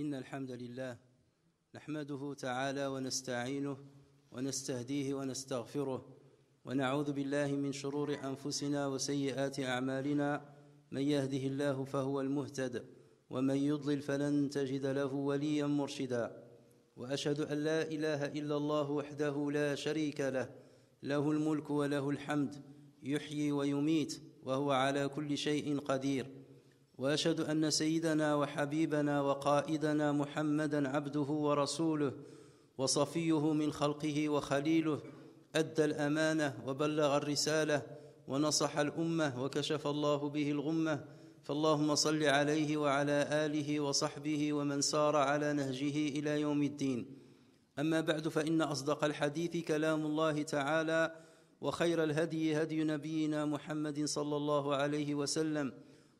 إن الحمد لله نحمده تعالى ونستعينه ونستهديه ونستغفره ونعوذ بالله من شرور أنفسنا وسيئات أعمالنا من يهده الله فهو المهتد ومن يضلل فلن تجد له وليا مرشدا وأشهد أن لا إله إلا الله وحده لا شريك له له الملك وله الحمد يحيي ويميت وهو على كل شيء قدير واشهد ان سيدنا وحبيبنا وقائدنا محمدا عبده ورسوله وصفيه من خلقه وخليله ادى الامانه وبلغ الرساله ونصح الامه وكشف الله به الغمه فاللهم صل عليه وعلى اله وصحبه ومن سار على نهجه الى يوم الدين اما بعد فان اصدق الحديث كلام الله تعالى وخير الهدي هدي نبينا محمد صلى الله عليه وسلم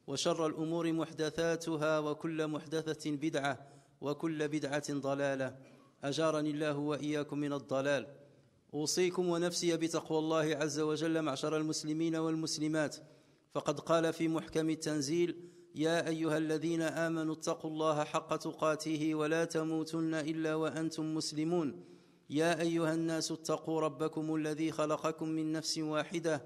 وشر الامور محدثاتها وكل محدثه بدعه وكل بدعه ضلاله اجارني الله واياكم من الضلال اوصيكم ونفسي بتقوى الله عز وجل معشر المسلمين والمسلمات فقد قال في محكم التنزيل يا ايها الذين امنوا اتقوا الله حق تقاته ولا تموتن الا وانتم مسلمون يا ايها الناس اتقوا ربكم الذي خلقكم من نفس واحده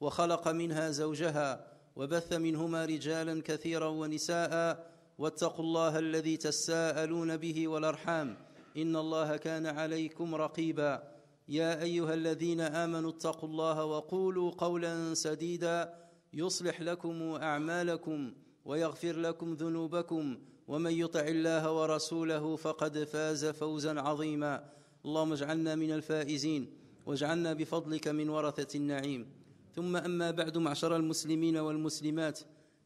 وخلق منها زوجها وبث منهما رجالا كثيرا ونساء واتقوا الله الذي تساءلون به والارحام ان الله كان عليكم رقيبا يا ايها الذين امنوا اتقوا الله وقولوا قولا سديدا يصلح لكم اعمالكم ويغفر لكم ذنوبكم ومن يطع الله ورسوله فقد فاز فوزا عظيما اللهم اجعلنا من الفائزين واجعلنا بفضلك من ورثه النعيم ثم أما بعد معشر المسلمين والمسلمات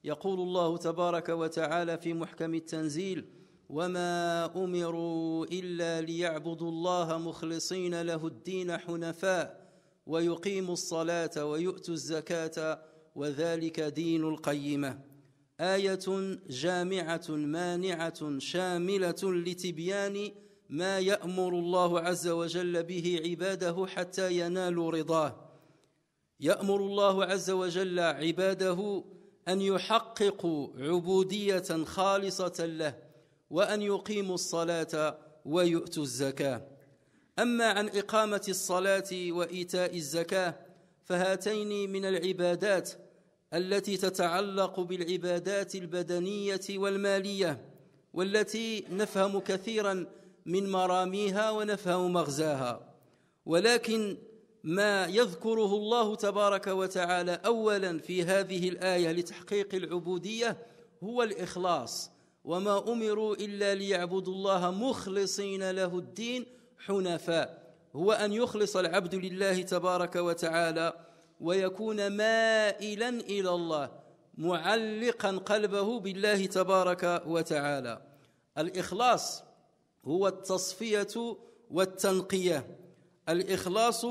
يقول الله تبارك وتعالى في محكم التنزيل وما امروا الا ليعبدوا الله مخلصين له الدين حنفاء ويقيموا الصلاه ويؤتوا الزكاه وذلك دين القيمه ايه جامعه مانعه شامله لتبيان ما يامر الله عز وجل به عباده حتى ينالوا رضاه يامر الله عز وجل عباده ان يحققوا عبوديه خالصه له وان يقيموا الصلاه ويؤتوا الزكاه اما عن اقامه الصلاه وايتاء الزكاه فهاتين من العبادات التي تتعلق بالعبادات البدنيه والماليه والتي نفهم كثيرا من مراميها ونفهم مغزاها ولكن ما يذكره الله تبارك وتعالى اولا في هذه الايه لتحقيق العبوديه هو الاخلاص وما امروا الا ليعبدوا الله مخلصين له الدين حنفاء هو ان يخلص العبد لله تبارك وتعالى ويكون مائلا الى الله معلقا قلبه بالله تبارك وتعالى الاخلاص هو التصفيه والتنقيه الاخلاص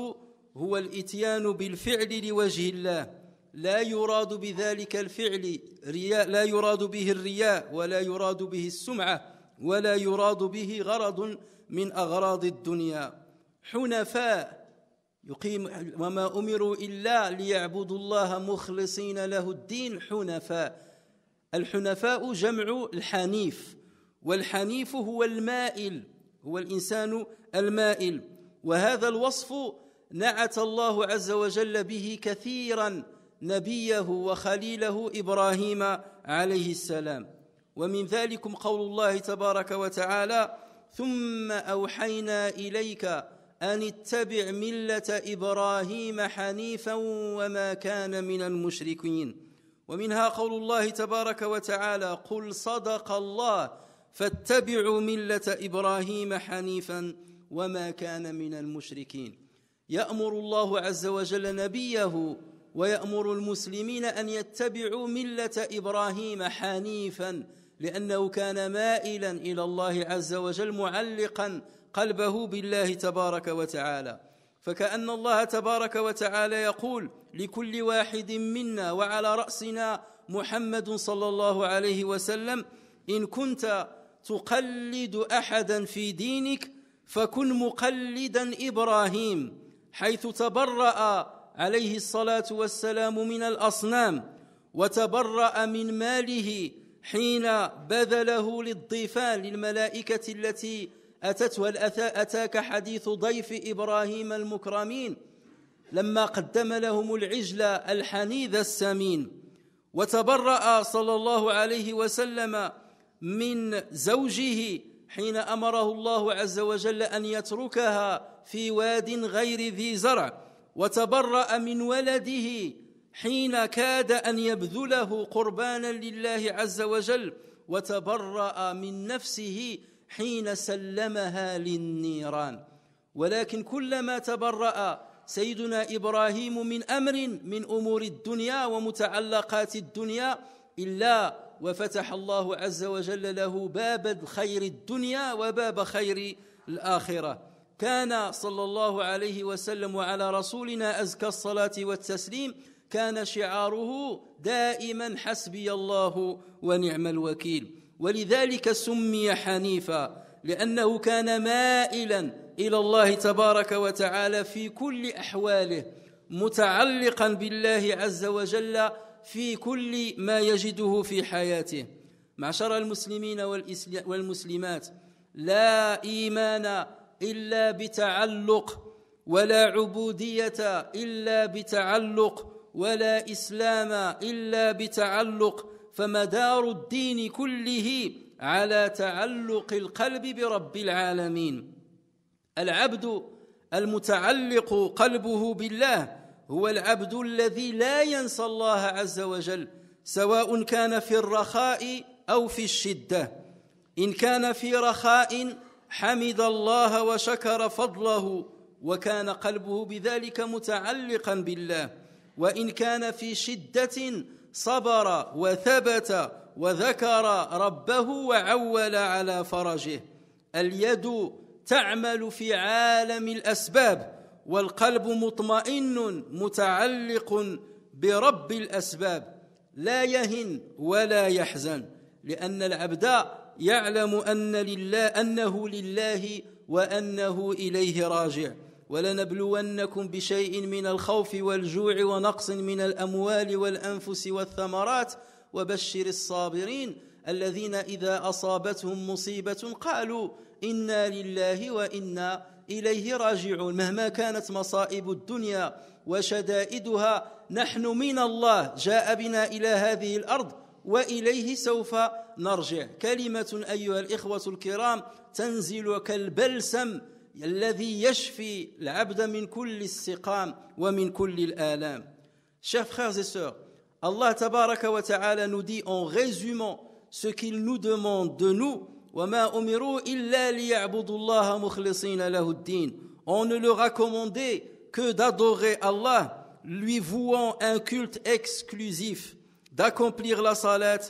هو الاتيان بالفعل لوجه الله لا يراد بذلك الفعل رياء لا يراد به الرياء ولا يراد به السمعه ولا يراد به غرض من اغراض الدنيا حنفاء يقيم وما امروا الا ليعبدوا الله مخلصين له الدين حنفاء الحنفاء جمع الحنيف والحنيف هو المائل هو الانسان المائل وهذا الوصف نعت الله عز وجل به كثيرا نبيه وخليله ابراهيم عليه السلام ومن ذلكم قول الله تبارك وتعالى ثم اوحينا اليك ان اتبع مله ابراهيم حنيفا وما كان من المشركين ومنها قول الله تبارك وتعالى قل صدق الله فاتبعوا مله ابراهيم حنيفا وما كان من المشركين يأمر الله عز وجل نبيه ويأمر المسلمين أن يتبعوا ملة إبراهيم حنيفا لأنه كان مائلا إلى الله عز وجل معلقا قلبه بالله تبارك وتعالى فكأن الله تبارك وتعالى يقول لكل واحد منا وعلى رأسنا محمد صلى الله عليه وسلم إن كنت تقلد أحدا في دينك فكن مقلدا إبراهيم حيث تبرأ عليه الصلاة والسلام من الأصنام وتبرأ من ماله حين بذله للضيفان للملائكة التي والأثاء أتاك حديث ضيف إبراهيم المكرمين لما قدم لهم العجل الحنيذ السمين وتبرأ صلى الله عليه وسلم من زوجه حين أمره الله عز وجل أن يتركها في واد غير ذي زرع وتبرأ من ولده حين كاد أن يبذله قربانا لله عز وجل وتبرأ من نفسه حين سلمها للنيران ولكن كلما تبرأ سيدنا إبراهيم من أمر من أمور الدنيا ومتعلقات الدنيا إلا وفتح الله عز وجل له باب خير الدنيا وباب خير الآخرة كان صلى الله عليه وسلم وعلى رسولنا أزكى الصلاة والتسليم كان شعاره دائما حسبي الله ونعم الوكيل ولذلك سمي حنيفا لأنه كان مائلا إلى الله تبارك وتعالى في كل أحواله متعلقا بالله عز وجل في كل ما يجده في حياته معشر المسلمين والمسلمات لا إيمان الا بتعلق ولا عبوديه الا بتعلق ولا اسلام الا بتعلق فمدار الدين كله على تعلق القلب برب العالمين العبد المتعلق قلبه بالله هو العبد الذي لا ينسى الله عز وجل سواء كان في الرخاء او في الشده ان كان في رخاء حمد الله وشكر فضله وكان قلبه بذلك متعلقا بالله وان كان في شده صبر وثبت وذكر ربه وعول على فرجه اليد تعمل في عالم الاسباب والقلب مطمئن متعلق برب الاسباب لا يهن ولا يحزن لان العبد يعلم أن لله أنه لله وأنه إليه راجع ولنبلونكم بشيء من الخوف والجوع ونقص من الأموال والأنفس والثمرات وبشر الصابرين الذين إذا أصابتهم مصيبة قالوا إنا لله وإنا إليه راجعون مهما كانت مصائب الدنيا وشدائدها نحن من الله جاء بنا إلى هذه الأرض واليه سوف نرجع كلمه ايها الاخوه الكرام تنزل كالبلسم الذي يشفي العبد من كل السقام ومن كل الالام شيخ frères et الله تبارك وتعالى nous ان en résumant ce qu'il nous demande de nous وما امروا الا ليعبدوا الله مخلصين له الدين on ne leur a commandé que d'adorer Allah lui vouant un culte exclusif d'accomplir la salat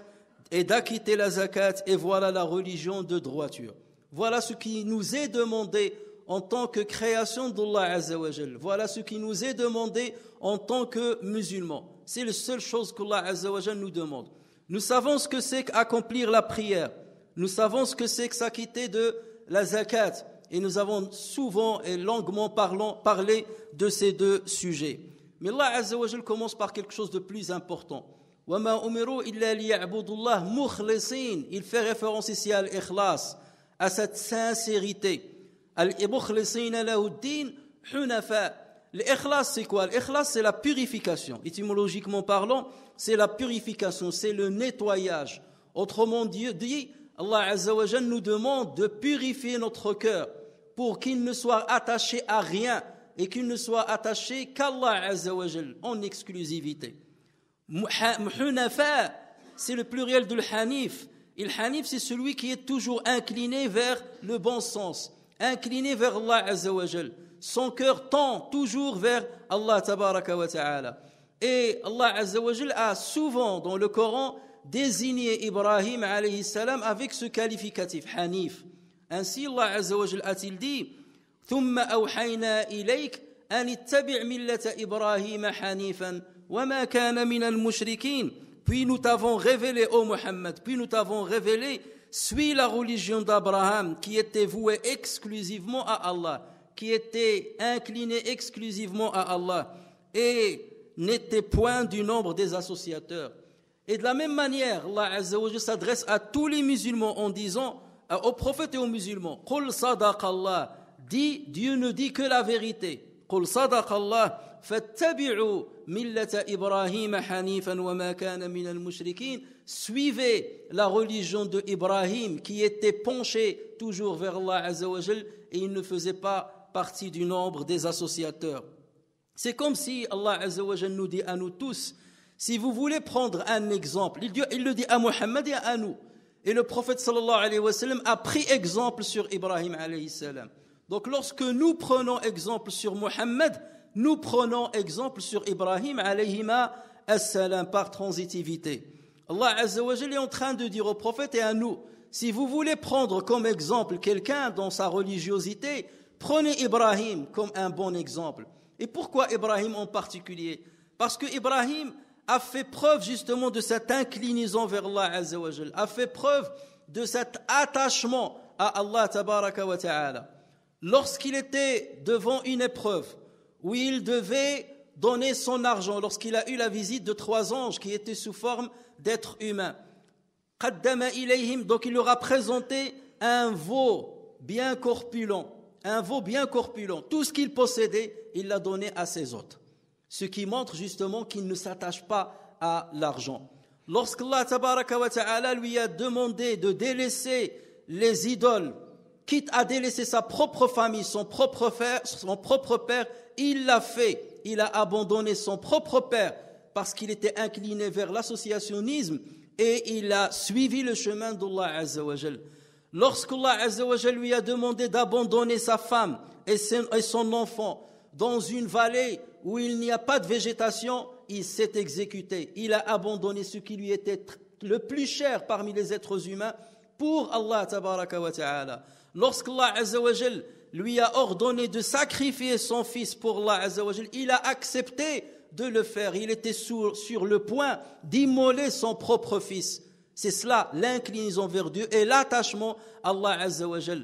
et d'acquitter la zakat, et voilà la religion de droiture. Voilà ce qui nous est demandé en tant que création d'Allah Azzawajal. Voilà ce qui nous est demandé en tant que musulmans. C'est la seule chose qu'Allah Azzawajal nous demande. Nous savons ce que c'est qu'accomplir la prière. Nous savons ce que c'est qu'acquitter de la zakat. Et nous avons souvent et longuement parlant, parlé de ces deux sujets. Mais Allah Azzawajal commence par quelque chose de plus important. Il fait référence ici à l'ikhlas, à cette sincérité. L'ikhlas, c'est quoi L'ikhlas, c'est la purification. Étymologiquement parlant, c'est la purification, c'est le nettoyage. Autrement dit, Allah nous demande de purifier notre cœur pour qu'il ne soit attaché à rien et qu'il ne soit attaché qu'à Allah en exclusivité c'est le pluriel de Hanif Et hanif, c'est celui qui est toujours incliné vers le bon sens, incliné vers Allah Son cœur tend toujours vers Allah Tabaraka wa Ta'ala. Et Allah Azzawajal a souvent dans le Coran désigné Ibrahim alayhi salam avec ce qualificatif, hanif. Ainsi, Allah Azzawajal a-t-il dit ثم أوحينا إليك أن اتبع ملة إبراهيم puis nous t'avons révélé, ô Muhammad. puis nous t'avons révélé, suis la religion d'Abraham qui était vouée exclusivement à Allah, qui était inclinée exclusivement à Allah et n'était point du nombre des associateurs. Et de la même manière, Allah s'adresse à tous les musulmans en disant aux prophètes et aux musulmans Qul Allah, dit Dieu ne dit que la vérité. Qul فاتبعوا suivez la religion de Ibrahim qui était penché toujours vers Allah et il ne faisait pas partie du nombre des associateurs c'est comme si Allah nous dit à nous tous si vous voulez prendre un exemple il, il le dit à Muhammad et à nous et le prophète sallallahu alayhi wa sallam a pris exemple sur Ibrahim alayhi salam donc lorsque nous prenons exemple sur Muhammad nous prenons exemple sur Ibrahim alayhima assalam par transitivité. Allah Azzawajal est en train de dire au prophète et à nous, si vous voulez prendre comme exemple quelqu'un dans sa religiosité, prenez Ibrahim comme un bon exemple. Et pourquoi Ibrahim en particulier Parce que Ibrahim a fait preuve justement de cette inclinaison vers Allah a fait preuve de cet attachement à Allah Ta'ala. Lorsqu'il était devant une épreuve, où il devait donner son argent lorsqu'il a eu la visite de trois anges qui étaient sous forme d'êtres humains. donc il leur a présenté un veau bien corpulent, un veau bien corpulent. Tout ce qu'il possédait, il l'a donné à ses hôtes. Ce qui montre justement qu'il ne s'attache pas à l'argent. Lorsque Allah lui a demandé de délaisser les idoles quitte à délaisser sa propre famille, son propre père, son propre père, il l'a fait. Il a abandonné son propre père parce qu'il était incliné vers l'associationnisme et il a suivi le chemin d'Allah Azzawajal. Lorsqu'Allah Azzawajal lui a demandé d'abandonner sa femme et son enfant dans une vallée où il n'y a pas de végétation, il s'est exécuté. Il a abandonné ce qui lui était le plus cher parmi les êtres humains pour Allah Ta'ala. Lorsqu'Allah Azzawajal lui a ordonné de sacrifier son fils pour Allah Azzawajal, il a accepté de le faire. Il était sur, le point d'immoler son propre fils. C'est cela l'inclinaison vers Dieu et l'attachement à Allah Lorsque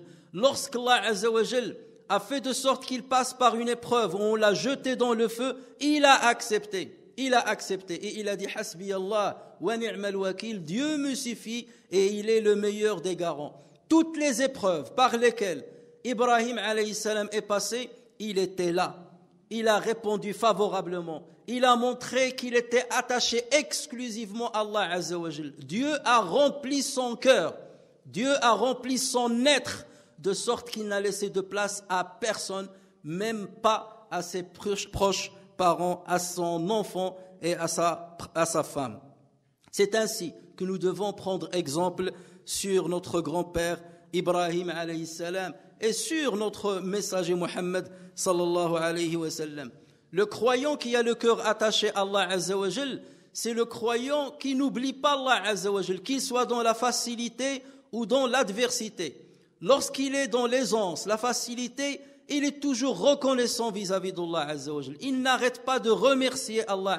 Lorsqu'Allah Azzawajal a fait de sorte qu'il passe par une épreuve où on l'a jeté dans le feu, il a accepté. Il a accepté et il a dit Hasbi Allah wa ni'mal wakil, Dieu me suffit et il est le meilleur des garants toutes les épreuves par lesquelles Ibrahim salam est passé, il était là. Il a répondu favorablement. Il a montré qu'il était attaché exclusivement à Allah Dieu a rempli son cœur. Dieu a rempli son être de sorte qu'il n'a laissé de place à personne, même pas à ses proches, parents, à son enfant et à sa, à sa femme. C'est ainsi que nous devons prendre exemple sur notre grand-père Ibrahim alayhi salam et sur notre messager Mohammed sallallahu alayhi wa Le croyant qui a le cœur attaché à Allah c'est le croyant qui n'oublie pas Allah qu'il soit dans la facilité ou dans l'adversité. Lorsqu'il est dans l'aisance, la facilité, il est toujours reconnaissant vis-à-vis d'Allah Il n'arrête pas de remercier Allah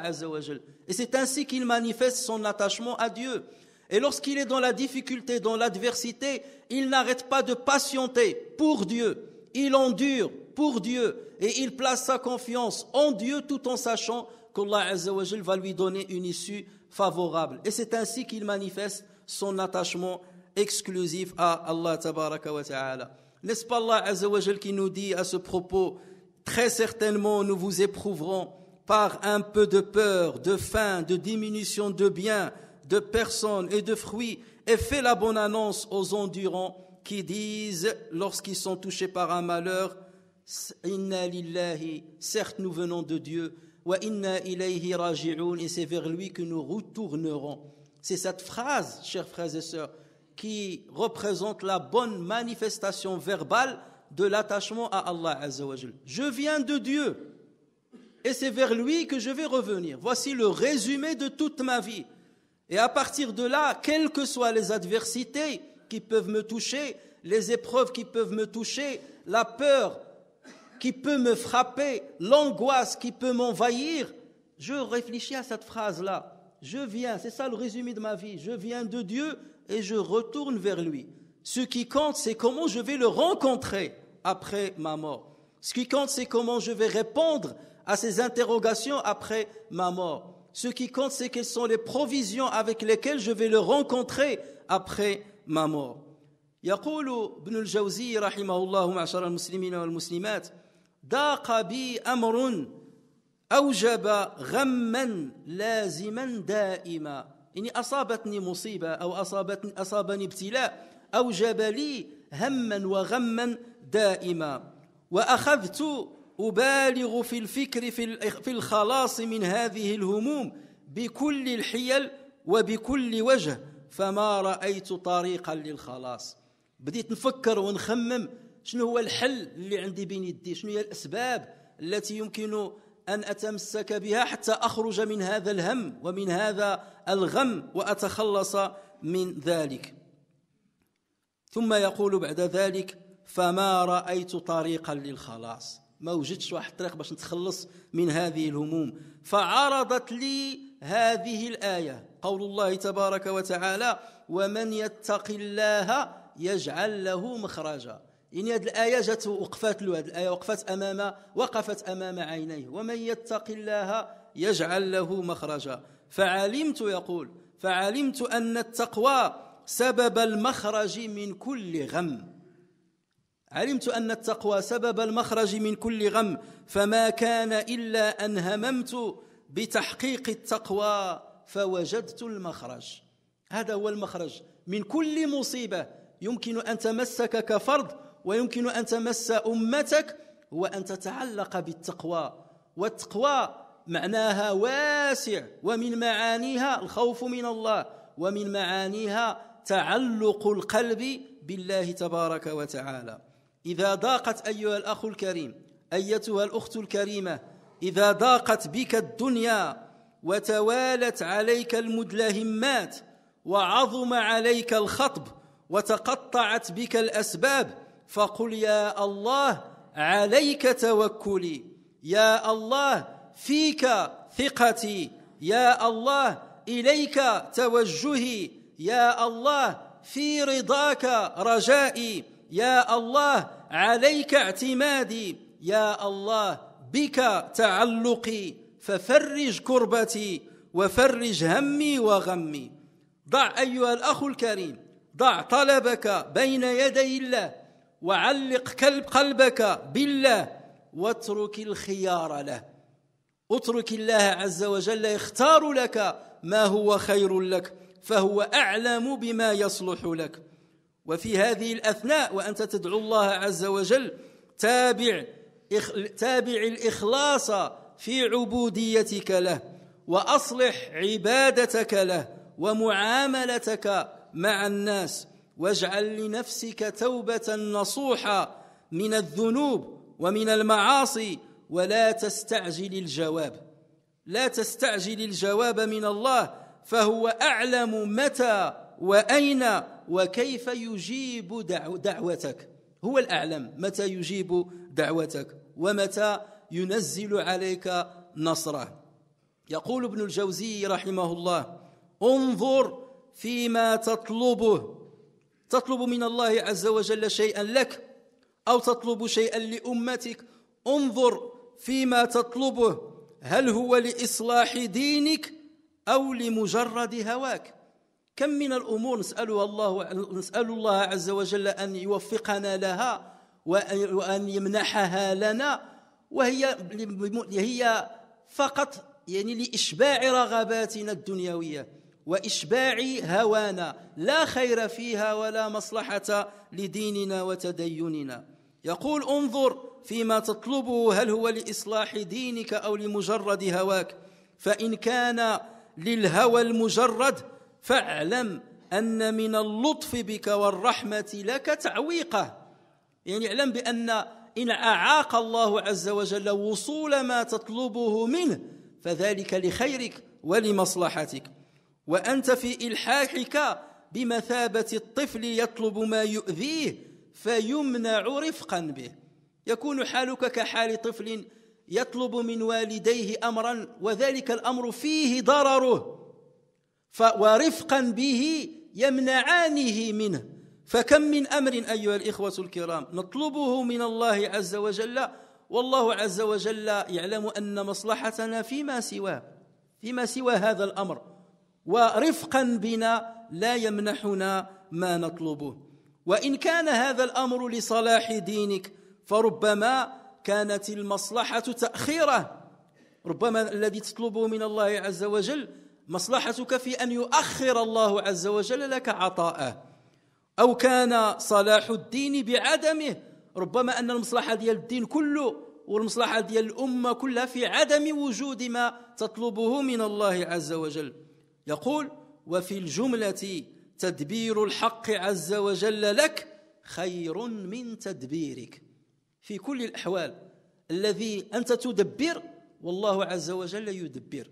Et c'est ainsi qu'il manifeste son attachement à Dieu. Et lorsqu'il est dans la difficulté, dans l'adversité, il n'arrête pas de patienter pour Dieu. Il endure pour Dieu et il place sa confiance en Dieu tout en sachant qu'Allah va lui donner une issue favorable. Et c'est ainsi qu'il manifeste son attachement exclusif à Allah ta'ala. N'est-ce pas Allah Azzawajal qui nous dit à ce propos Très certainement nous vous éprouverons par un peu de peur, de faim, de diminution de biens, de personnes et de fruits et fait la bonne annonce aux endurants qui disent lorsqu'ils sont touchés par un malheur Inna lillahi, certes nous venons de Dieu, wa inna ilayhi raji'un, et c'est vers lui que nous retournerons. C'est cette phrase, chers frères et sœurs, qui représente la bonne manifestation verbale de l'attachement à Allah Azzawajal. Je viens de Dieu et c'est vers lui que je vais revenir. Voici le résumé de toute ma vie. Et à partir de là, quelles que soient les adversités qui peuvent me toucher, les épreuves qui peuvent me toucher, la peur qui peut me frapper, l'angoisse qui peut m'envahir, je réfléchis à cette phrase-là. Je viens, c'est ça le résumé de ma vie, je viens de Dieu et je retourne vers lui. Ce qui compte, c'est comment je vais le rencontrer après ma mort. Ce qui compte, c'est comment je vais répondre à ces interrogations après ma mort. Ce qui compte, c'est quelles sont les provisions avec lesquelles je vais le rencontrer après ma mort. يقول ابن الجوزي رحمه الله معشر المسلمين والمسلمات ضاق بي امر اوجب غما لازما دائما اني يعني اصابتني مصيبه او اصابتني اصابني ابتلاء اوجب لي هما وغما دائما واخذت أبالغ في الفكر في الخلاص من هذه الهموم بكل الحيل وبكل وجه فما رأيت طريقا للخلاص بديت نفكر ونخمم شنو هو الحل اللي عندي بين يدي شنو هي الأسباب التي يمكن أن أتمسك بها حتى أخرج من هذا الهم ومن هذا الغم وأتخلص من ذلك ثم يقول بعد ذلك فما رأيت طريقا للخلاص ما وجدتش واحد الطريق باش نتخلص من هذه الهموم فعرضت لي هذه الآية قول الله تبارك وتعالى ومن يتق الله يجعل له مخرجا يعني هذه الآية جات وقفت له هذه الآية وقفت أمام وقفت أمام عينيه ومن يتق الله يجعل له مخرجا فعلمت يقول فعلمت أن التقوى سبب المخرج من كل غم علمت أن التقوى سبب المخرج من كل غم فما كان إلا أن هممت بتحقيق التقوى فوجدت المخرج هذا هو المخرج من كل مصيبة يمكن أن تمسك كفرد ويمكن أن تمس أمتك هو أن تتعلق بالتقوى والتقوى معناها واسع ومن معانيها الخوف من الله ومن معانيها تعلق القلب بالله تبارك وتعالى إذا ضاقت أيها الأخ الكريم أيتها الأخت الكريمة إذا ضاقت بك الدنيا وتوالت عليك المدلهمات وعظم عليك الخطب وتقطعت بك الأسباب فقل يا الله عليك توكلي يا الله فيك ثقتي يا الله إليك توجهي يا الله في رضاك رجائي يا الله عليك اعتمادي يا الله بك تعلقي ففرج كربتي وفرج همي وغمي ضع ايها الاخ الكريم ضع طلبك بين يدي الله وعلق كلب قلبك بالله واترك الخيار له اترك الله عز وجل يختار لك ما هو خير لك فهو اعلم بما يصلح لك وفي هذه الأثناء وأنت تدعو الله عز وجل تابع تابع الإخلاص في عبوديتك له وأصلح عبادتك له ومعاملتك مع الناس واجعل لنفسك توبة نصوحة من الذنوب ومن المعاصي ولا تستعجل الجواب لا تستعجل الجواب من الله فهو أعلم متى وأين وكيف يجيب دعوتك هو الأعلم متى يجيب دعوتك ومتى ينزل عليك نصره يقول ابن الجوزي رحمه الله انظر فيما تطلبه تطلب من الله عز وجل شيئا لك أو تطلب شيئا لأمتك انظر فيما تطلبه هل هو لإصلاح دينك أو لمجرد هواك كم من الأمور نسأل الله نسأل الله عز وجل أن يوفقنا لها وأن يمنحها لنا وهي هي فقط يعني لإشباع رغباتنا الدنيوية وإشباع هوانا لا خير فيها ولا مصلحة لديننا وتديننا يقول انظر فيما تطلبه هل هو لإصلاح دينك أو لمجرد هواك فإن كان للهوى المجرد فاعلم أن من اللطف بك والرحمة لك تعويقه يعني اعلم بأن إن أعاق الله عز وجل وصول ما تطلبه منه فذلك لخيرك ولمصلحتك وأنت في إلحاحك بمثابة الطفل يطلب ما يؤذيه فيمنع رفقا به يكون حالك كحال طفل يطلب من والديه أمرا وذلك الأمر فيه ضرره ورفقا به يمنعانه منه فكم من امر ايها الاخوه الكرام نطلبه من الله عز وجل والله عز وجل يعلم ان مصلحتنا فيما سواه فيما سوى هذا الامر ورفقا بنا لا يمنحنا ما نطلبه وان كان هذا الامر لصلاح دينك فربما كانت المصلحه تاخيره ربما الذي تطلبه من الله عز وجل مصلحتك في أن يؤخر الله عز وجل لك عطاءه أو كان صلاح الدين بعدمه ربما أن المصلحة ديال الدين كله والمصلحة ديال الأمة كلها في عدم وجود ما تطلبه من الله عز وجل يقول وفي الجملة تدبير الحق عز وجل لك خير من تدبيرك في كل الأحوال الذي أنت تدبر والله عز وجل يدبر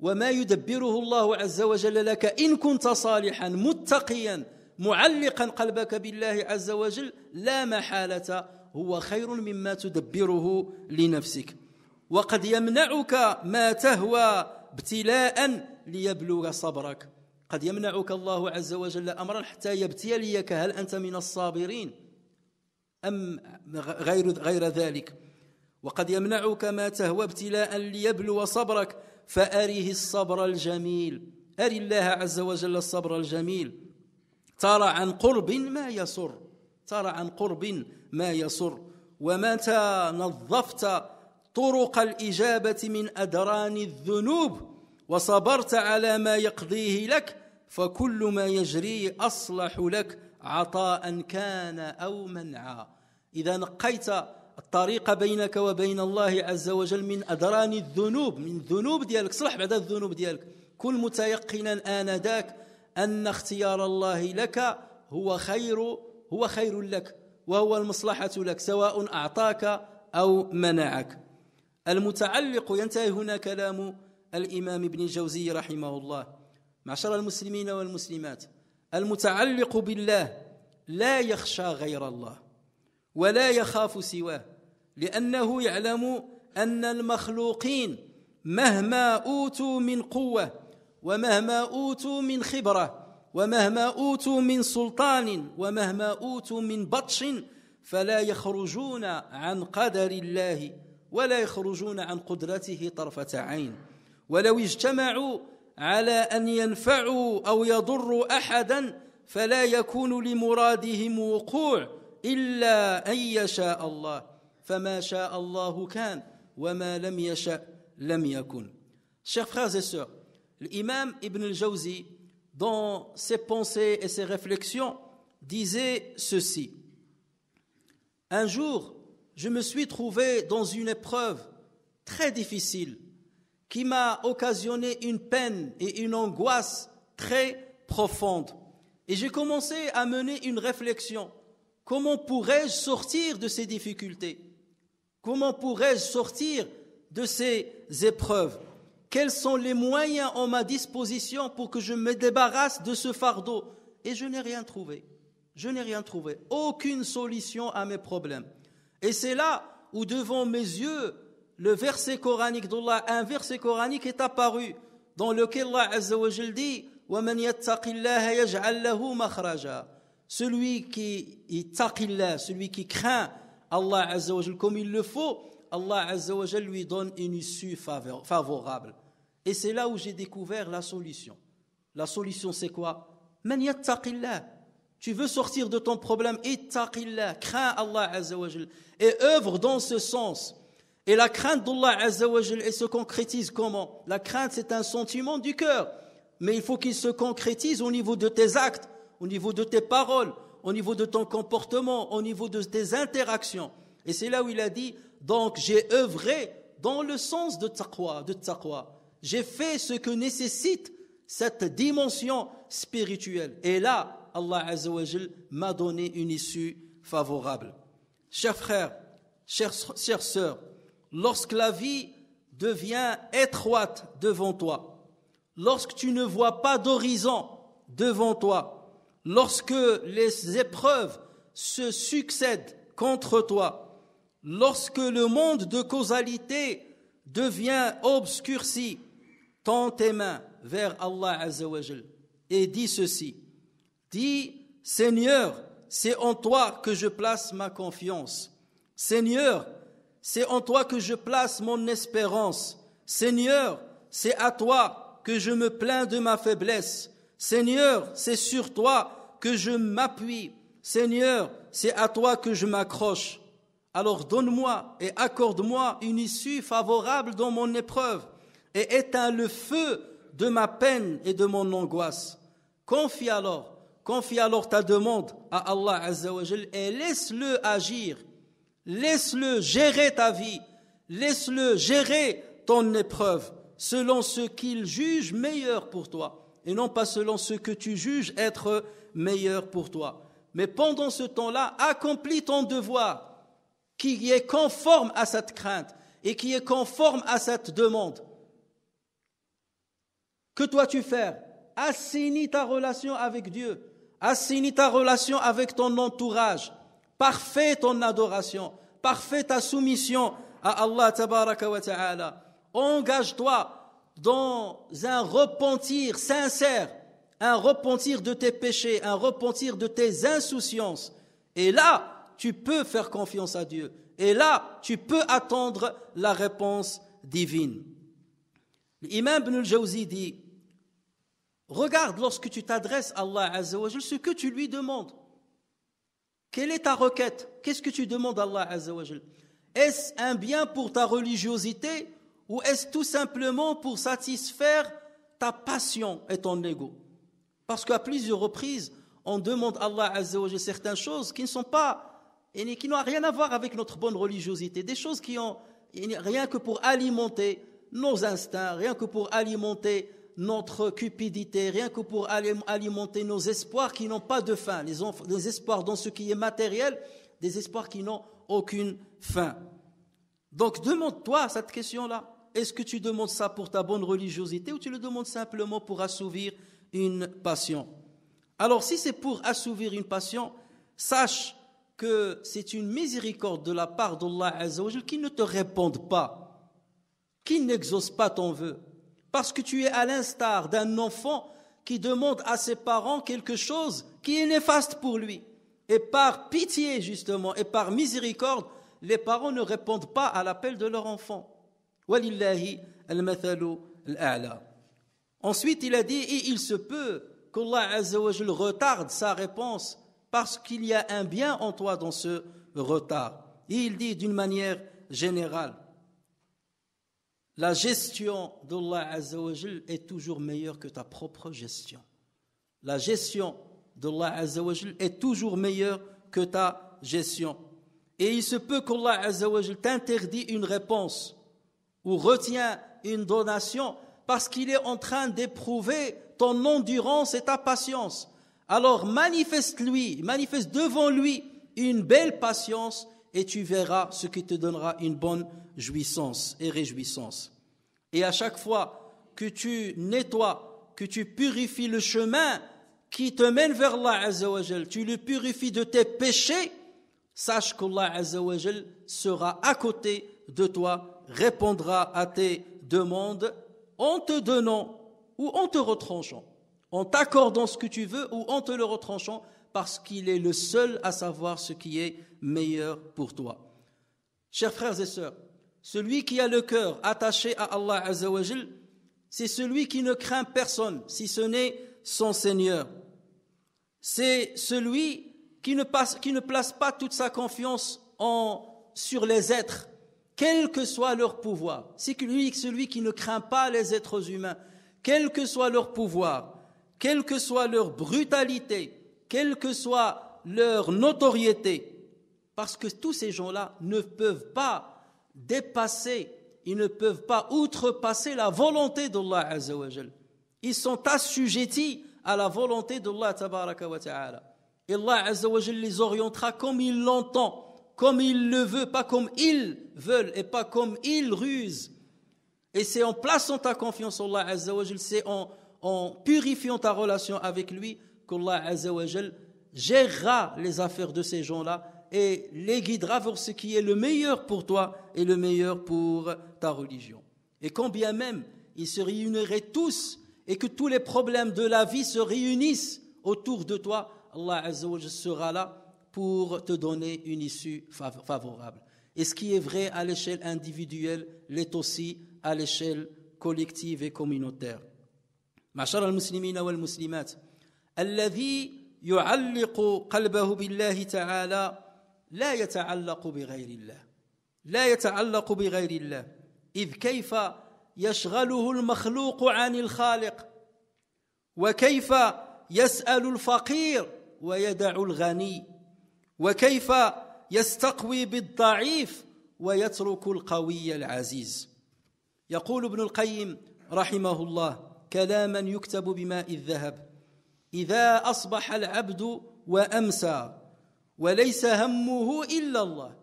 وما يدبره الله عز وجل لك ان كنت صالحا متقيا معلقا قلبك بالله عز وجل لا محاله هو خير مما تدبره لنفسك وقد يمنعك ما تهوى ابتلاء ليبلغ صبرك قد يمنعك الله عز وجل امرا حتى يبتليك هل انت من الصابرين ام غير غير ذلك وقد يمنعك ما تهوى ابتلاء ليبلو صبرك فأره الصبر الجميل أر الله عز وجل الصبر الجميل ترى عن قرب ما يسر ترى عن قرب ما يسر ومتى نظفت طرق الإجابة من أدران الذنوب وصبرت على ما يقضيه لك فكل ما يجري أصلح لك عطاء كان أو منعا إذا نقيت الطريق بينك وبين الله عز وجل من أدران الذنوب من ذنوب ديالك صلح بعد الذنوب ديالك كن متيقنا آنذاك أن اختيار الله لك هو خير هو خير لك وهو المصلحة لك سواء أعطاك أو منعك المتعلق ينتهي هنا كلام الإمام ابن الجوزي رحمه الله معشر المسلمين والمسلمات المتعلق بالله لا يخشى غير الله ولا يخاف سواه لانه يعلم ان المخلوقين مهما اوتوا من قوه ومهما اوتوا من خبره ومهما اوتوا من سلطان ومهما اوتوا من بطش فلا يخرجون عن قدر الله ولا يخرجون عن قدرته طرفه عين ولو اجتمعوا على ان ينفعوا او يضروا احدا فلا يكون لمرادهم وقوع إلا أن يشاء الله فما شاء الله كان وما لم يشاء لم يكن Chers frères et sœurs, l'imam Ibn al-Jawzi, dans ses pensées et ses réflexions, disait ceci. Un jour, je me suis trouvé dans une épreuve très difficile qui m'a occasionné une peine et une angoisse très profonde Et j'ai commencé à mener une réflexion Comment pourrais-je sortir de ces difficultés Comment pourrais-je sortir de ces épreuves Quels sont les moyens en ma disposition pour que je me débarrasse de ce fardeau Et je n'ai rien trouvé. Je n'ai rien trouvé. Aucune solution à mes problèmes. Et c'est là où devant mes yeux, le verset coranique d'Allah, un verset coranique est apparu dans lequel Allah Azza wa dit « celui qui taqillah, celui qui craint Allah Azzawajal comme il le faut, Allah Azzawajal lui donne une issue favorable. Et c'est là où j'ai découvert la solution. La solution c'est quoi Man Tu veux sortir de ton problème, ittaqillah, crains Allah Azzawajal et œuvre dans ce sens. Et la crainte d'Allah Azzawajal, se concrétise comment La crainte, c'est un sentiment du cœur. Mais il faut qu'il se concrétise au niveau de tes actes au niveau de tes paroles, au niveau de ton comportement, au niveau de tes interactions. Et c'est là où il a dit, donc j'ai œuvré dans le sens de taqwa, de taqwa. J'ai fait ce que nécessite cette dimension spirituelle. Et là, Allah azawajal m'a donné une issue favorable. Chers frères, chers, chères sœurs, lorsque la vie devient étroite devant toi, lorsque tu ne vois pas d'horizon devant toi, lorsque les épreuves se succèdent contre toi, lorsque le monde de causalité devient obscurci, tends tes mains vers Allah Azzawajal et dis ceci. Dis, Seigneur, c'est en toi que je place ma confiance. Seigneur, c'est en toi que je place mon espérance. Seigneur, c'est à toi que je me plains de ma faiblesse. Seigneur, c'est sur toi que je m'appuie. Seigneur, c'est à toi que je m'accroche. Alors donne-moi et accorde-moi une issue favorable dans mon épreuve et éteins le feu de ma peine et de mon angoisse. Confie alors, confie alors ta demande à Allah et laisse-le agir. Laisse-le gérer ta vie. Laisse-le gérer ton épreuve selon ce qu'il juge meilleur pour toi et non pas selon ce que tu juges être meilleur pour toi. Mais pendant ce temps-là, accomplis ton devoir qui est conforme à cette crainte et qui est conforme à cette demande. Que dois-tu faire Assigne ta relation avec Dieu, Assigne ta relation avec ton entourage, parfait ton adoration, parfait ta soumission à Allah Engage-toi dans un repentir sincère, un repentir de tes péchés, un repentir de tes insouciances. Et là, tu peux faire confiance à Dieu. Et là, tu peux attendre la réponse divine. L'imam Ibn al dit Regarde lorsque tu t'adresses à Allah ce que tu lui demandes. Quelle est ta requête Qu'est-ce que tu demandes à Allah Azzawajal Est-ce un bien pour ta religiosité ou est-ce tout simplement pour satisfaire ta passion et ton ego Parce qu'à plusieurs reprises, on demande à Allah Azzawajal certaines choses qui ne sont pas et qui n'ont rien à voir avec notre bonne religiosité, des choses qui ont rien que pour alimenter nos instincts, rien que pour alimenter notre cupidité, rien que pour alimenter nos espoirs qui n'ont pas de fin, les, les espoirs dans ce qui est matériel, des espoirs qui n'ont aucune fin. Donc demande-toi cette question-là est-ce que tu demandes ça pour ta bonne religiosité ou tu le demandes simplement pour assouvir une passion Alors si c'est pour assouvir une passion, sache que c'est une miséricorde de la part d'Allah Azzawajal qui ne te réponde pas, qui n'exauce pas ton vœu. Parce que tu es à l'instar d'un enfant qui demande à ses parents quelque chose qui est néfaste pour lui. Et par pitié, justement, et par miséricorde, les parents ne répondent pas à l'appel de leur enfant. Ensuite, il a dit, et il se peut qu'Allah Azzawajal retarde sa réponse parce qu'il y a un bien en toi dans ce retard. Et il dit d'une manière générale, la gestion d'Allah Azzawajal est toujours meilleure que ta propre gestion. La gestion d'Allah Azzawajal est toujours meilleure que ta gestion. Et il se peut qu'Allah Azzawajal t'interdit une réponse ou retient une donation parce qu'il est en train d'éprouver ton endurance et ta patience. Alors manifeste-lui, manifeste devant lui une belle patience et tu verras ce qui te donnera une bonne jouissance et réjouissance. Et à chaque fois que tu nettoies, que tu purifies le chemin qui te mène vers Allah tu le purifies de tes péchés, sache qu'Allah Azzawajal sera à côté de toi répondra à tes demandes en te donnant ou en te retranchant, en t'accordant ce que tu veux ou en te le retranchant, parce qu'il est le seul à savoir ce qui est meilleur pour toi. Chers frères et sœurs, celui qui a le cœur attaché à Allah c'est celui qui ne craint personne, si ce n'est son Seigneur. C'est celui qui ne, qui ne place pas toute sa confiance sur les êtres, quel que soit leur pouvoir, c'est lui, celui qui ne craint pas les êtres humains, quel que soit leur pouvoir, quelle que soit leur brutalité, quelle que soit leur notoriété, parce que tous ces gens-là ne peuvent pas dépasser, ils ne peuvent pas outrepasser la volonté d'Allah Azzawajal. Ils sont assujettis à la volonté d'Allah Tabaraka wa Ta'ala. Allah Azzawajal les orientera comme il l'entend comme il le veut, pas comme ils veulent et pas comme ils rusent. Et c'est en plaçant ta confiance en Allah c'est en, purifiant ta relation avec lui qu'Allah Azzawajal gérera les affaires de ces gens-là et les guidera vers ce qui est le meilleur pour toi et le meilleur pour ta religion. Et quand bien même ils se réuniraient tous et que tous les problèmes de la vie se réunissent autour de toi, Allah sera là pour te donner une issue favorable. Et ce qui est vrai à l'échelle individuelle l'est aussi à l'échelle collective et communautaire. معشر المسلمين والمسلمات الذي يعلق قلبه بالله تعالى لا يتعلق بغير الله لا يتعلق بغير الله اذ كيف يشغله المخلوق عن الخالق وكيف يسال الفقير ويدع الغني وكيف يستقوي بالضعيف ويترك القوي العزيز يقول ابن القيم رحمه الله كلاما يكتب بماء الذهب إذا أصبح العبد وأمسى وليس همه إلا الله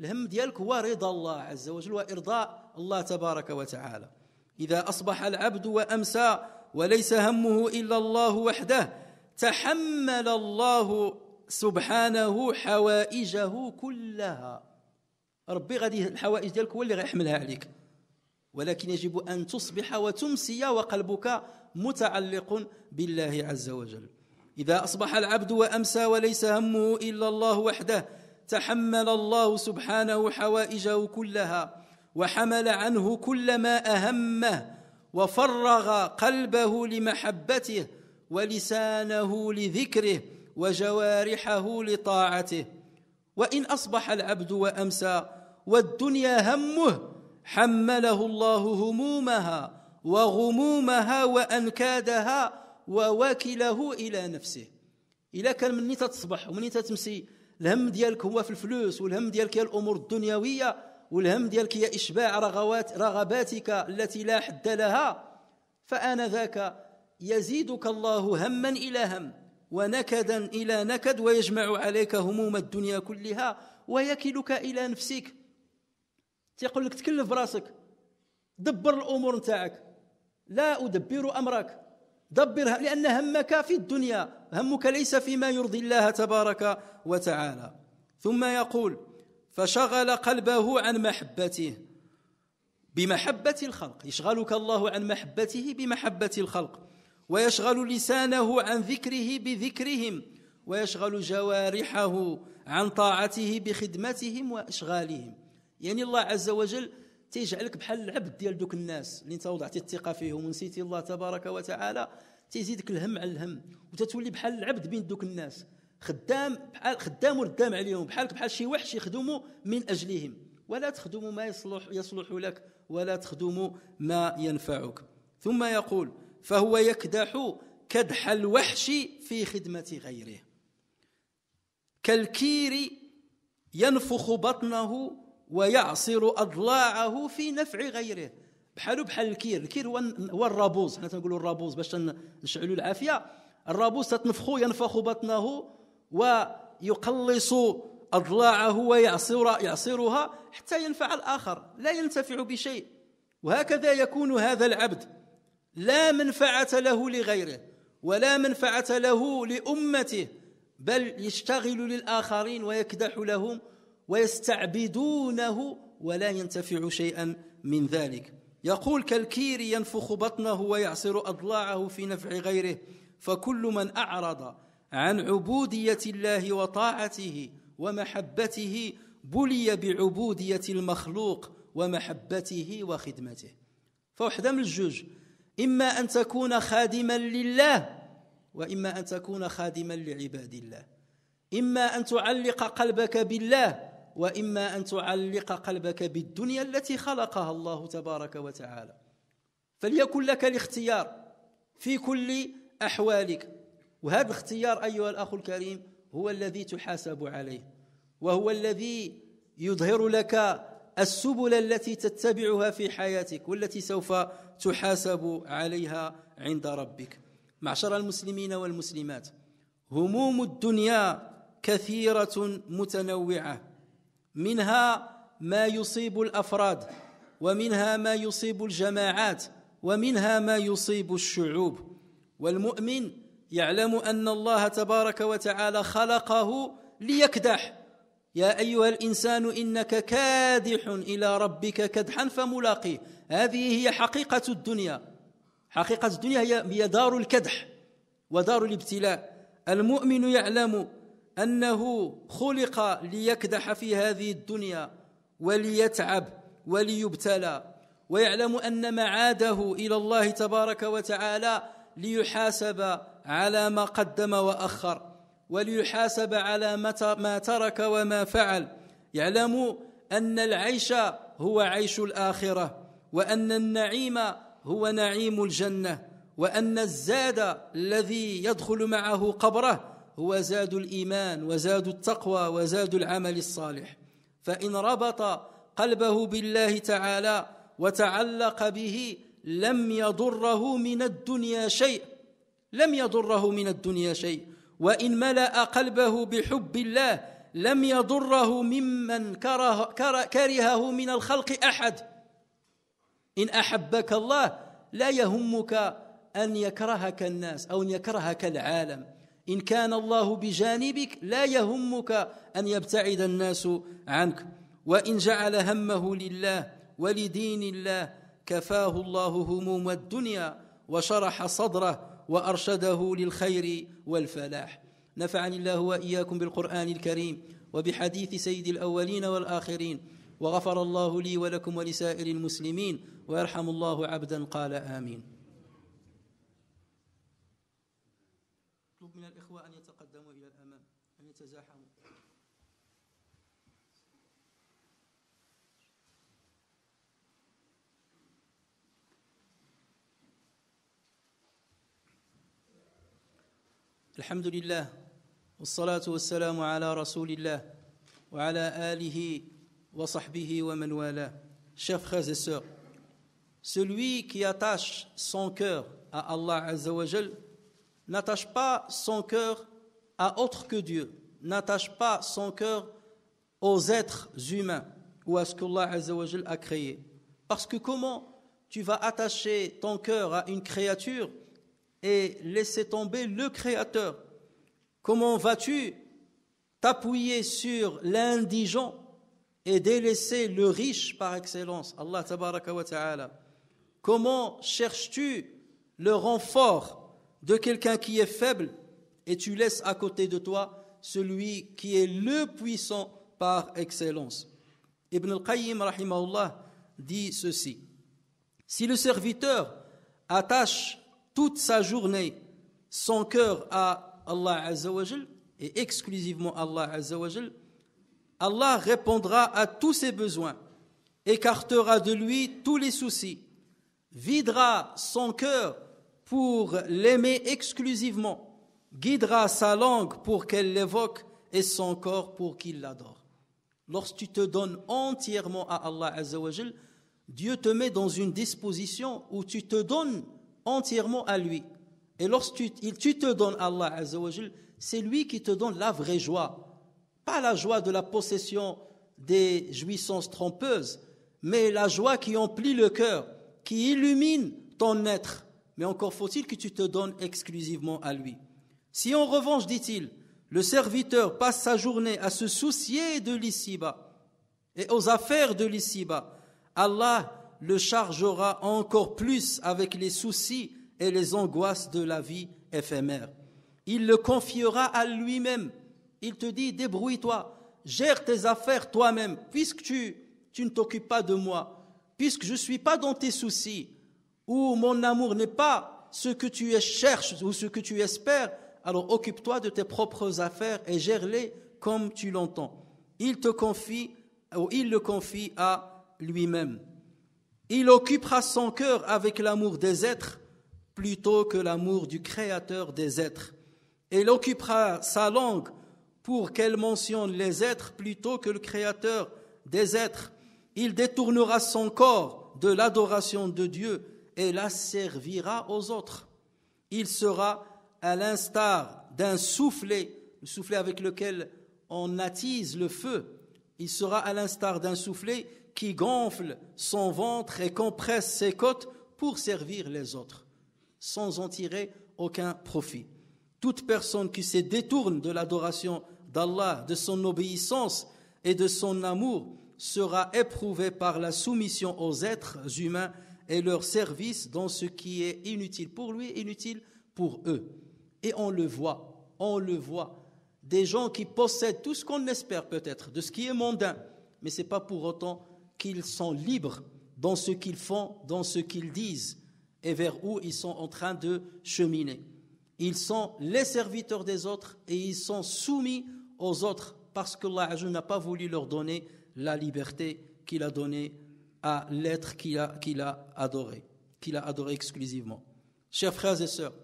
الهم ديالك هو رضا الله عز وجل وإرضاء الله تبارك وتعالى إذا أصبح العبد وأمسى وليس همه إلا الله وحده تحمل الله سبحانه حوائجه كلها ربي غادي الحوائج ديالك هو اللي غيحملها عليك ولكن يجب أن تصبح وتمسي وقلبك متعلق بالله عز وجل إذا أصبح العبد وأمسى وليس همه إلا الله وحده تحمل الله سبحانه حوائجه كلها وحمل عنه كل ما أهمه وفرغ قلبه لمحبته ولسانه لذكره وجوارحه لطاعته وان اصبح العبد وامسى والدنيا همه حمله الله همومها وغمومها وانكادها ووكله الى نفسه الا كان مني تتصبح ومني تتمسي الهم ديالك هو في الفلوس والهم ديالك هي الامور الدنيويه والهم ديالك هي اشباع رغوات رغباتك التي لا حد لها فانذاك يزيدك الله هما الى هم ونكدا الى نكد ويجمع عليك هموم الدنيا كلها ويكلك الى نفسك تيقول لك تكلف براسك دبر الامور نتاعك لا ادبر امرك دبرها لان همك في الدنيا همك ليس فيما يرضي الله تبارك وتعالى ثم يقول فشغل قلبه عن محبته بمحبه الخلق يشغلك الله عن محبته بمحبه الخلق ويشغل لسانه عن ذكره بذكرهم ويشغل جوارحه عن طاعته بخدمتهم واشغالهم يعني الله عز وجل تيجعلك بحال العبد ديال دوك الناس اللي انت وضعتي الثقه فيهم ونسيتي الله تبارك وتعالى تيزيدك الهم على الهم وتتولي بحال العبد بين دوك الناس خدام بحال خدام وردام عليهم بحالك بحال شي وحش يخدموا من اجلهم ولا تخدموا ما يصلح يصلح لك ولا تخدموا ما ينفعك ثم يقول فهو يكدح كدح الوحش في خدمة غيره كالكير ينفخ بطنه ويعصر أضلاعه في نفع غيره بحالو بحال الكير الكير هو الرابوز حنا تنقولوا الرابوز باش نشعلوا العافيه الرابوس تتنفخو ينفخ بطنه ويقلص أضلاعه ويعصر يعصرها حتى ينفع الآخر لا ينتفع بشيء وهكذا يكون هذا العبد لا منفعة له لغيره ولا منفعة له لأمته بل يشتغل للآخرين ويكدح لهم ويستعبدونه ولا ينتفع شيئا من ذلك يقول كالكير ينفخ بطنه ويعصر أضلاعه في نفع غيره فكل من أعرض عن عبودية الله وطاعته ومحبته بلي بعبودية المخلوق ومحبته وخدمته فوحده من الجوج إما أن تكون خادما لله وإما أن تكون خادما لعباد الله إما أن تعلق قلبك بالله وإما أن تعلق قلبك بالدنيا التي خلقها الله تبارك وتعالى فليكن لك الاختيار في كل أحوالك وهذا الاختيار أيها الأخ الكريم هو الذي تحاسب عليه وهو الذي يظهر لك السبل التي تتبعها في حياتك والتي سوف تحاسب عليها عند ربك معشر المسلمين والمسلمات هموم الدنيا كثيرة متنوعة منها ما يصيب الأفراد ومنها ما يصيب الجماعات ومنها ما يصيب الشعوب والمؤمن يعلم أن الله تبارك وتعالى خلقه ليكدح يا ايها الانسان انك كادح الى ربك كدحا فملاقيه هذه هي حقيقه الدنيا حقيقه الدنيا هي دار الكدح ودار الابتلاء المؤمن يعلم انه خلق ليكدح في هذه الدنيا وليتعب وليبتلى ويعلم ان معاده الى الله تبارك وتعالى ليحاسب على ما قدم واخر وليحاسب على ما ترك وما فعل يعلم ان العيش هو عيش الاخره وان النعيم هو نعيم الجنه وان الزاد الذي يدخل معه قبره هو زاد الايمان وزاد التقوى وزاد العمل الصالح فان ربط قلبه بالله تعالى وتعلق به لم يضره من الدنيا شيء لم يضره من الدنيا شيء وإن ملأ قلبه بحب الله لم يضره ممن كره كرهه من الخلق أحد إن أحبك الله لا يهمك أن يكرهك الناس أو أن يكرهك العالم إن كان الله بجانبك لا يهمك أن يبتعد الناس عنك وإن جعل همه لله ولدين الله كفاه الله هموم الدنيا وشرح صدره وارشده للخير والفلاح نفعني الله واياكم بالقران الكريم وبحديث سيد الاولين والاخرين وغفر الله لي ولكم ولسائر المسلمين ويرحم الله عبدا قال امين الحمد لله والصلاة والسلام على رسول الله وعلى آله وصحبه ومن Chers frères et sœurs, celui qui attache son cœur à Allah Azzawajal n'attache pas son cœur à autre que Dieu, n'attache pas son cœur aux êtres humains ou à ce qu'Allah Azzawajal a créé. Parce que comment tu vas attacher ton cœur à une créature et laisser tomber le Créateur Comment vas-tu t'appuyer sur l'indigent et délaisser le riche par excellence Allah ta'ala. Comment cherches-tu le renfort de quelqu'un qui est faible et tu laisses à côté de toi celui qui est le puissant par excellence Ibn al-Qayyim rahimahullah dit ceci Si le serviteur attache toute sa journée, son cœur à Allah Azzawajal, et exclusivement Allah Azzawajal, Allah répondra à tous ses besoins, écartera de lui tous les soucis, videra son cœur pour l'aimer exclusivement, guidera sa langue pour qu'elle l'évoque et son corps pour qu'il l'adore. Lorsque tu te donnes entièrement à Allah Azzawajal, Dieu te met dans une disposition où tu te donnes entièrement à lui. Et lorsque tu, te donnes à Allah c'est lui qui te donne la vraie joie. Pas la joie de la possession des jouissances trompeuses, mais la joie qui emplit le cœur, qui illumine ton être. Mais encore faut-il que tu te donnes exclusivement à lui. Si en revanche, dit-il, le serviteur passe sa journée à se soucier de lici et aux affaires de lici Allah le chargera encore plus avec les soucis et les angoisses de la vie éphémère. Il le confiera à lui-même. Il te dit, débrouille-toi, gère tes affaires toi-même, puisque tu, ne t'occupes pas de moi, puisque je ne suis pas dans tes soucis, ou mon amour n'est pas ce que tu cherches ou ce que tu espères, alors occupe-toi de tes propres affaires et gère-les comme tu l'entends. Il te confie, ou il le confie à lui-même. Il occupera son cœur avec l'amour des êtres plutôt que l'amour du Créateur des êtres. il occupera sa langue pour qu'elle mentionne les êtres plutôt que le Créateur des êtres. Il détournera son corps de l'adoration de Dieu et la servira aux autres. Il sera à l'instar d'un soufflet, le soufflet avec lequel on attise le feu. Il sera à l'instar d'un soufflet qui gonfle son ventre et compresse ses côtes pour servir les autres, sans en tirer aucun profit. Toute personne qui se détourne de l'adoration d'Allah, de son obéissance et de son amour, sera éprouvée par la soumission aux êtres humains et leur service dans ce qui est inutile pour lui, inutile pour eux. Et on le voit, on le voit. Des gens qui possèdent tout ce qu'on espère peut-être, de ce qui est mondain, mais ce n'est pas pour autant qu'ils sont libres dans ce qu'ils font, dans ce qu'ils disent et vers où ils sont en train de cheminer. Ils sont les serviteurs des autres et ils sont soumis aux autres parce que Allah n'a pas voulu leur donner la liberté qu'il a donnée à l'être qu'il a, a, adoré, qu'il a adoré exclusivement. Chers frères et sœurs,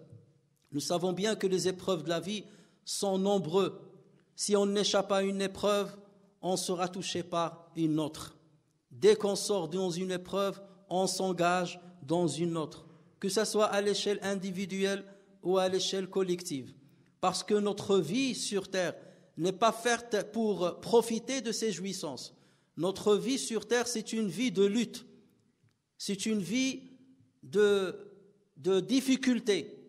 nous savons bien que les épreuves de la vie sont nombreuses. Si on n'échappe à une épreuve, on sera touché par une autre. Dès qu'on sort dans une épreuve, on s'engage dans une autre, que ce soit à l'échelle individuelle ou à l'échelle collective. Parce que notre vie sur Terre n'est pas faite pour profiter de ses jouissances. Notre vie sur Terre, c'est une vie de lutte, c'est une vie de, de difficultés.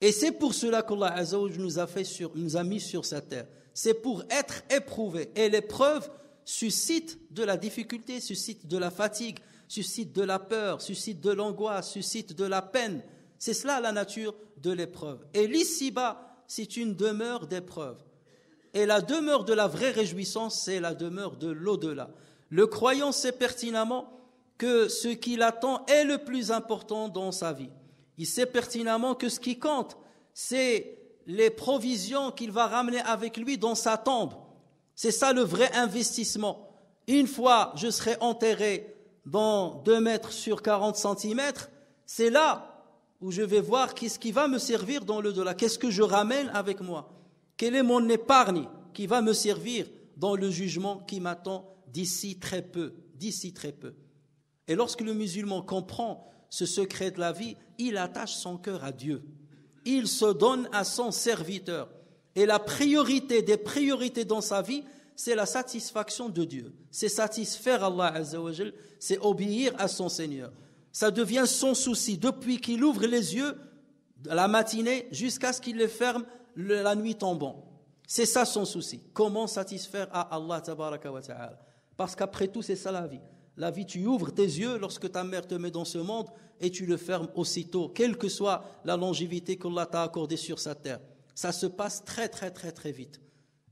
Et c'est pour cela qu'Allah nous a, fait sur, nous a mis sur cette terre. C'est pour être éprouvé. Et l'épreuve, suscite de la difficulté, suscite de la fatigue, suscite de la peur, suscite de l'angoisse, suscite de la peine. C'est cela la nature de l'épreuve. Et l'ici-bas, c'est une demeure d'épreuve. Et la demeure de la vraie réjouissance, c'est la demeure de l'au-delà. Le croyant sait pertinemment que ce qu'il attend est le plus important dans sa vie. Il sait pertinemment que ce qui compte, c'est les provisions qu'il va ramener avec lui dans sa tombe. C'est ça le vrai investissement. Une fois je serai enterré dans 2 mètres sur 40 cm, c'est là où je vais voir qu'est-ce qui va me servir dans le delà, qu'est-ce que je ramène avec moi, quelle est mon épargne qui va me servir dans le jugement qui m'attend d'ici très peu, d'ici très peu. Et lorsque le musulman comprend ce secret de la vie, il attache son cœur à Dieu. Il se donne à son serviteur. Et la priorité des priorités dans sa vie, c'est la satisfaction de Dieu. C'est satisfaire Allah c'est obéir à son Seigneur. Ça devient son souci depuis qu'il ouvre les yeux la matinée jusqu'à ce qu'il les ferme la nuit tombant. C'est ça son souci. Comment satisfaire à Allah tabaraka wa ta'ala Parce qu'après tout, c'est ça la vie. La vie, tu ouvres tes yeux lorsque ta mère te met dans ce monde et tu le fermes aussitôt, quelle que soit la longévité qu'Allah t'a accordée sur sa terre. Ça se passe très très très très vite.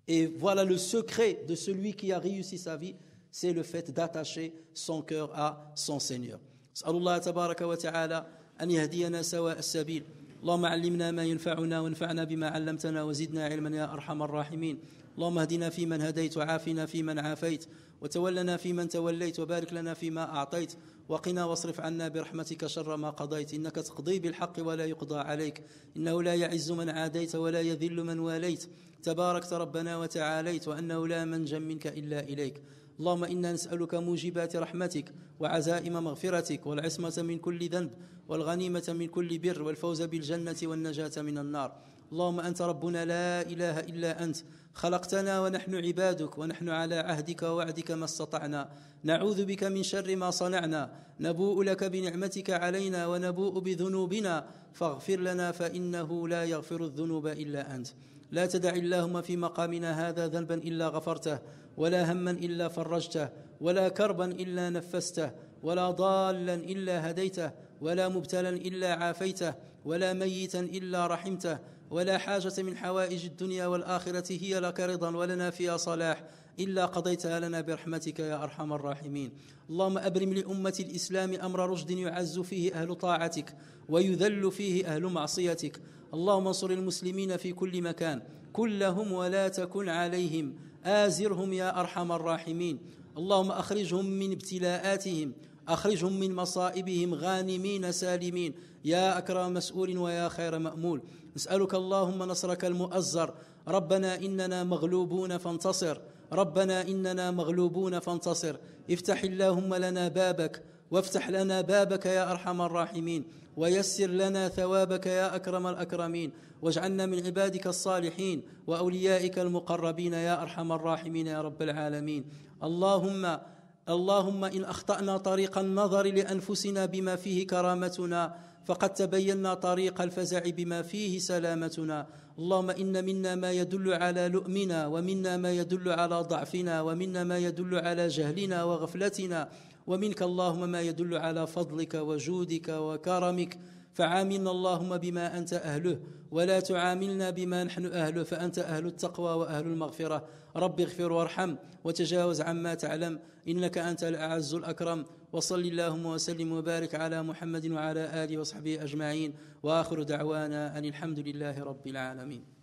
Et voilà le secret de celui qui a réussi sa vie, c'est le fait d'attacher son cœur à son Seigneur. أسأل الله تبارك وتعالى أن يهدينا سواء السبيل اللهم علمنا ما ينفعنا وانفعنا بما علمتنا وزدنا علما يا أرحم الراحمين اللهم اهدنا فيمن هديت وعافنا فيمن عافيت وتولنا فيمن توليت وبارك لنا فيما أعطيت وقنا واصرف عنا برحمتك شر ما قضيت إنك تقضي بالحق ولا يقضى عليك إنه لا يعز من عاديت ولا يذل من واليت تباركت ربنا وتعاليت وأنه لا منجا منك إلا إليك اللهم انا نسالك موجبات رحمتك وعزائم مغفرتك والعصمه من كل ذنب والغنيمه من كل بر والفوز بالجنه والنجاه من النار اللهم انت ربنا لا اله الا انت خلقتنا ونحن عبادك ونحن على عهدك ووعدك ما استطعنا نعوذ بك من شر ما صنعنا نبوء لك بنعمتك علينا ونبوء بذنوبنا فاغفر لنا فانه لا يغفر الذنوب الا انت لا تدع اللهم في مقامنا هذا ذنبا الا غفرته ولا هما الا فرجته ولا كربا الا نفسته ولا ضالا الا هديته ولا مبتلا الا عافيته ولا ميتا الا رحمته ولا حاجة من حوائج الدنيا والآخرة هي لك رضا ولنا فيها صلاح إلا قضيتها لنا برحمتك يا أرحم الراحمين اللهم أبرم لأمة الإسلام أمر رشد يعز فيه أهل طاعتك ويذل فيه أهل معصيتك اللهم انصر المسلمين في كل مكان كلهم ولا تكن عليهم آزرهم يا أرحم الراحمين اللهم أخرجهم من ابتلاءاتهم أخرجهم من مصائبهم غانمين سالمين يا أكرم مسؤول ويا خير مأمول نسألك اللهم نصرك المؤزر ربنا إننا مغلوبون فانتصر ربنا إننا مغلوبون فانتصر افتح اللهم لنا بابك وافتح لنا بابك يا أرحم الراحمين ويسر لنا ثوابك يا أكرم الأكرمين واجعلنا من عبادك الصالحين وأوليائك المقربين يا أرحم الراحمين يا رب العالمين اللهم اللهم ان اخطانا طريق النظر لانفسنا بما فيه كرامتنا فقد تبينا طريق الفزع بما فيه سلامتنا اللهم ان منا ما يدل على لؤمنا ومنا ما يدل على ضعفنا ومنا ما يدل على جهلنا وغفلتنا ومنك اللهم ما يدل على فضلك وجودك وكرمك فعاملنا اللهم بما أنت أهله ولا تعاملنا بما نحن أهله فأنت أهل التقوى وأهل المغفرة رب اغفر وارحم وتجاوز عما تعلم إنك أنت الأعز الأكرم وصل اللهم وسلم وبارك على محمد وعلى آله وصحبه أجمعين وآخر دعوانا أن الحمد لله رب العالمين